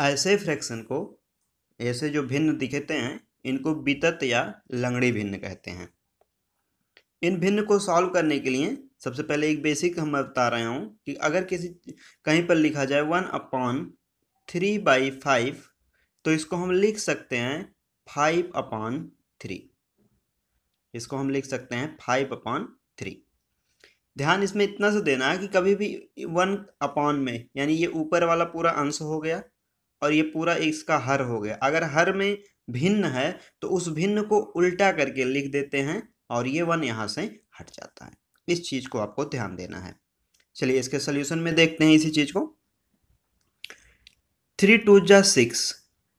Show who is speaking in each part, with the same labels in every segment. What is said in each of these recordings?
Speaker 1: ऐसे फ्रैक्शन को ऐसे जो भिन्न दिखते हैं इनको बीतत या लंगड़ी भिन्न कहते हैं इन भिन्न को सॉल्व करने के लिए सबसे पहले एक बेसिक हम बता रहे हूँ कि अगर किसी कहीं पर लिखा जाए one upon three by five तो इसको हम लिख सकते हैं फाइव अपॉन थ्री इसको हम लिख सकते हैं फाइव अपॉन थ्री ध्यान इसमें इतना सा देना है कि कभी भी वन अपॉन में यानी ये ऊपर वाला पूरा अंश हो गया और ये पूरा इसका हर हो गया अगर हर में भिन्न है तो उस भिन्न को उल्टा करके लिख देते हैं और ये वन यहाँ से हट जाता है इस चीज़ को आपको ध्यान देना है चलिए इसके सोल्यूशन में देखते हैं इसी चीज़ को थ्री टू जा सिक्स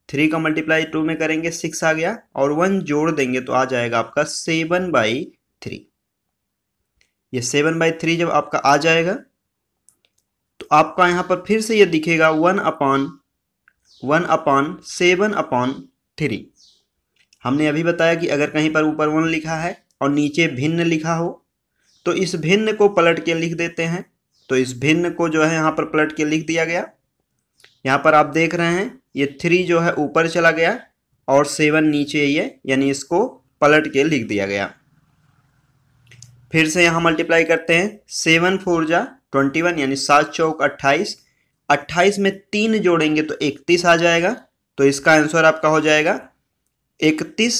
Speaker 1: थ्री का मल्टीप्लाई टू में करेंगे सिक्स आ गया और वन जोड़ देंगे तो आ जाएगा आपका सेवन बाई थ्री ये सेवन बाई थ्री जब आपका आ जाएगा तो आपका यहाँ पर फिर से ये दिखेगा one upon one upon seven upon three हमने अभी बताया कि अगर कहीं पर ऊपर वन लिखा है और नीचे भिन्न लिखा हो तो इस भिन्न को पलट के लिख देते हैं तो इस भिन्न को जो है यहाँ पर पलट के लिख दिया गया यहाँ पर आप देख रहे हैं ये थ्री जो है ऊपर चला गया और सेवन नीचे ये यानी इसको पलट के लिख दिया गया फिर से यहाँ मल्टीप्लाई करते हैं सेवन फोर जा ट्वेंटी वन यानी सात चौक अट्ठाईस अट्ठाईस में तीन जोड़ेंगे तो इकतीस आ जाएगा तो इसका आंसर आपका हो जाएगा इकतीस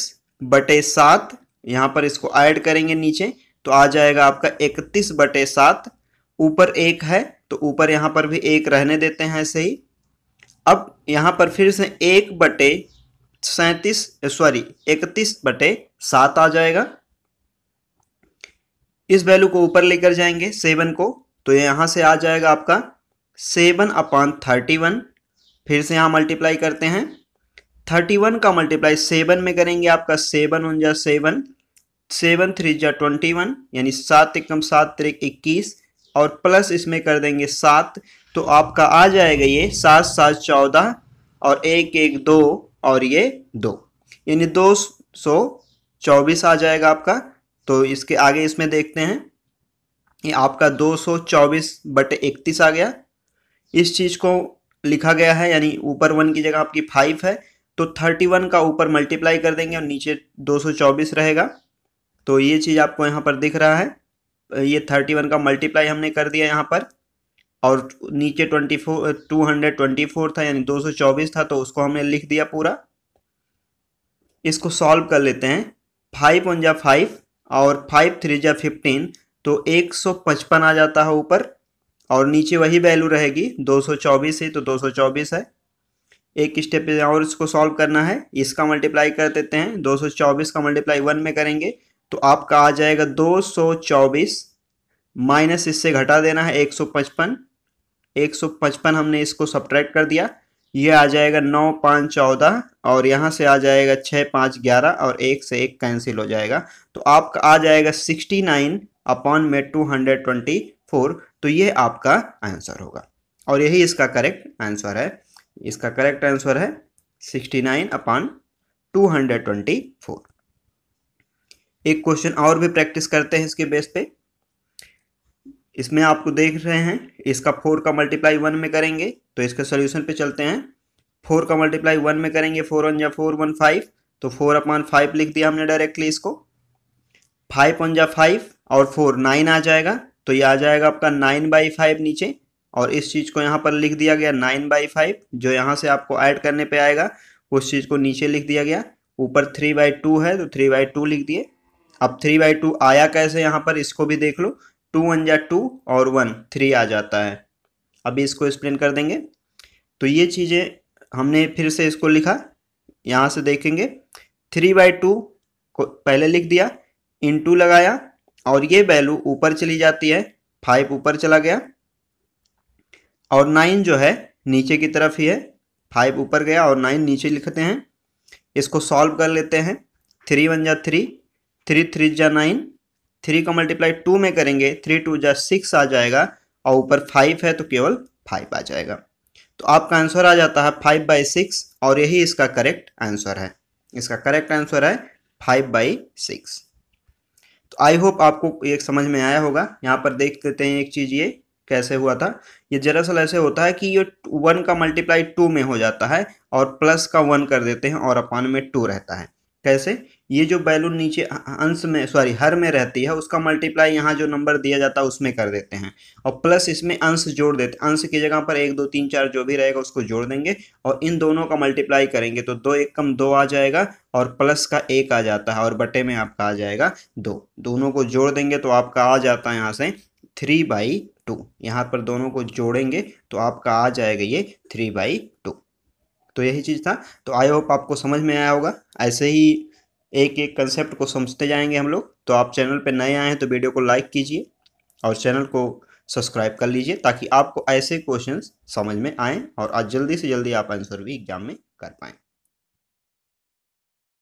Speaker 1: बटे सात यहाँ पर इसको ऐड करेंगे नीचे तो आ जाएगा आपका इकतीस बटे सात ऊपर एक है तो ऊपर यहाँ पर भी एक रहने देते हैं ऐसे ही अब यहाँ पर फिर से एक बटे सैंतीस सॉरी इकतीस बटे सात आ जाएगा इस वैल्यू को ऊपर लेकर जाएंगे सेवन को तो यहाँ से आ जाएगा आपका सेवन अपॉन थर्टी वन फिर से यहाँ मल्टीप्लाई करते हैं थर्टी वन का मल्टीप्लाई सेवन में करेंगे आपका सेवन उनजा सेवन सेवन थ्री जा ट्वेंटी वन यानी सात एकम सात त्रिक इक्कीस और प्लस इसमें कर देंगे सात तो आपका आ जाएगा ये सात सात चौदह और एक एक दो और ये दो यानी दो सौ चौबीस आ जाएगा आपका तो इसके आगे इसमें देखते हैं ये आपका दो सौ चौबीस बटे इकतीस आ गया इस चीज़ को लिखा गया है यानी ऊपर वन की जगह आपकी फाइव है तो थर्टी वन का ऊपर मल्टीप्लाई कर देंगे और नीचे दो सौ चौबीस रहेगा तो ये चीज़ आपको यहाँ पर दिख रहा है ये थर्टी वन का मल्टीप्लाई हमने कर दिया यहाँ पर और नीचे twenty four two hundred twenty four था यानी दो सौ चौबीस था तो उसको हमने लिख दिया पूरा इसको सॉल्व कर लेते हैं फाइव वन जा फाइव और फाइव थ्री जा फिफ्टीन तो एक सौ पचपन आ जाता है ऊपर और नीचे वही वैल्यू रहेगी 224 है तो 224 है एक स्टेप और इसको सॉल्व करना है इसका मल्टीप्लाई कर देते हैं 224 का मल्टीप्लाई वन में करेंगे तो आपका आ जाएगा 224 माइनस इससे घटा देना है 155 155 हमने इसको सब्ट्रैक्ट कर दिया ये आ जाएगा नौ पाँच चौदह और यहाँ से आ जाएगा छः पाँच ग्यारह और एक से एक कैंसिल हो जाएगा तो आपका आ जाएगा सिक्सटी नाइन अपॉन में टू हंड्रेड ट्वेंटी फोर तो ये आपका आंसर होगा और यही इसका करेक्ट आंसर है इसका करेक्ट आंसर है sixty nine upon two hundred twenty four एक क्वेश्चन और भी प्रैक्टिस करते हैं इसके बेस पे इसमें आपको देख रहे हैं इसका फोर का मल्टीप्लाई वन में करेंगे तो इसके सोल्यूशन पे चलते हैं फोर का मल्टीप्लाई वन में करेंगे फोर वन या फोर वन फाइव तो फोर अपॉन फाइव लिख दिया हमने डायरेक्टली इसको फाइव वन या फाइव और फोर नाइन आ जाएगा तो ये आ जाएगा आपका नाइन बाई फाइव नीचे और इस चीज़ को यहाँ पर लिख दिया गया नाइन बाई फाइव जो यहाँ से आपको ऐड करने पे आएगा उस चीज़ को नीचे लिख दिया गया ऊपर थ्री बाई टू है तो थ्री बाई टू लिख दिए अब थ्री बाई टू आया कैसे यहाँ पर इसको भी देख लो टू वन या टू और वन थ्री आ जाता है अभी इसको एक्सप्लेन कर देंगे तो ये चीज़ें हमने फिर से इसको लिखा यहाँ से देखेंगे थ्री बाई टू को पहले लिख दिया टू लगाया और ये वैल्यू ऊपर चली जाती है फाइव ऊपर चला गया और नाइन जो है नीचे की तरफ ही है फाइव ऊपर गया और नाइन नीचे लिखते हैं इसको सॉल्व कर लेते हैं थ्री वन जा थ्री थ्री थ्री जा नाइन थ्री का मल्टीप्लाई टू में करेंगे थ्री टू जा सिक्स आ जाएगा और ऊपर फाइव है तो केवल फाइव आ जाएगा तो आपका आंसर आ जाता है फाइव बाई सिक्स और यही इसका करेक्ट आंसर है इसका करेक्ट आंसर है फाइव बाई सिक्स तो आई होप आपको एक समझ में आया होगा यहाँ पर देख लेते हैं एक चीज़ ये कैसे हुआ था ये दरअसल ऐसे होता है कि ये वन का मल्टीप्लाई टू में हो जाता है और प्लस का वन कर देते हैं और अपान में टू रहता है कैसे ये जो बैलून नीचे अंश में सॉरी हर में रहती है उसका मल्टीप्लाई यहाँ जो नंबर दिया जाता है उसमें कर देते हैं और प्लस इसमें अंश जोड़ देते अंश की जगह पर एक दो तीन चार जो भी रहेगा उसको जोड़ देंगे और इन दोनों का मल्टीप्लाई करेंगे तो दो एक कम दो आ जाएगा और प्लस का एक आ जाता है और बटे में आपका आ जाएगा दो दोनों को जोड़ देंगे तो आपका आ जाता है यहाँ से थ्री बाई टू यहाँ पर दोनों को जोड़ेंगे तो आपका आ जाएगा ये थ्री बाई टू तो यही चीज़ था तो आई होप आपको समझ में आया होगा ऐसे ही एक एक कंसेप्ट को समझते जाएंगे हम लोग तो आप चैनल पर नए आए हैं तो वीडियो को लाइक कीजिए और चैनल को सब्सक्राइब कर लीजिए ताकि आपको ऐसे क्वेश्चन समझ में आएँ और आज जल्दी से जल्दी आप आंसर भी एग्जाम में कर पाएँ